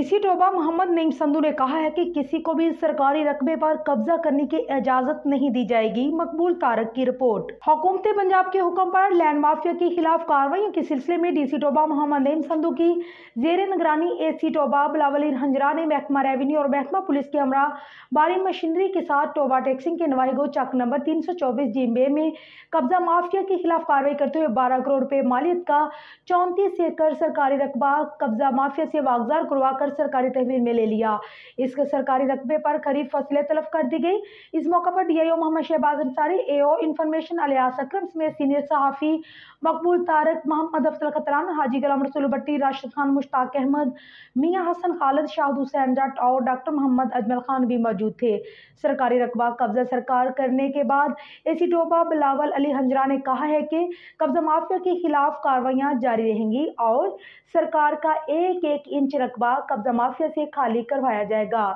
DC Toba Muhammad Naeem Sandhu ने कहा है कि किसी को भी सरकारी रकबे पर कब्जा करने की इजाजत नहीं दी जाएगी मकबूल तारक की रिपोर्ट हुकूमत पंजाब के हुक्म पर लैंड माफिया के खिलाफ कार्रवाई के सिलसिले में डीसी टोबा मोहम्मद नईम संधू की जेर निगरानी ए सी टोबा बिलावल हंजरा ने महकमा रेवेन्यू और महकमा पुलिस के हमरा बारी मशीनरी के साथ टोबा टैक्सिंग के नवाईगो चक नंबर तीन सौ चौबीस जी बे में कब्जा माफिया के खिलाफ कार्रवाई करते हुए बारह करोड़ रुपये मालियत का चौंतीस एकड़ सरकारी रकबा कब्जा माफिया से वागजार करवा कर और सरकारी तहवील में ले लिया इसके सरकारी रकबे पर खरीफ फसलें तलब कर दी गई इस मौके पर D Muhammad Shahbaz Ansari A O information Ilyas Akram समेत सीनियर सहाफ़ी मकबूल तारक मोहम्मद अफसल खतरान हाजी गलाम रसूल भट्टी राशिद खान मुश्ताक अहमद मियाँ हसन खालद शाह हुसैन जट और डॉक्टर मोहम्मद अजमल खान भी मौजूद थे सरकारी रकबा कब्जा सरकार करने के बाद ए सी डोबा बिलावल अली हंजरा ने कहा है कि कब्जा माफिया के खिलाफ कार्रवाइयाँ जारी रहेंगी और सरकार का एक एक इंच रकबा कब्जा कब्जा माफिया से खाली करवाया जाएगा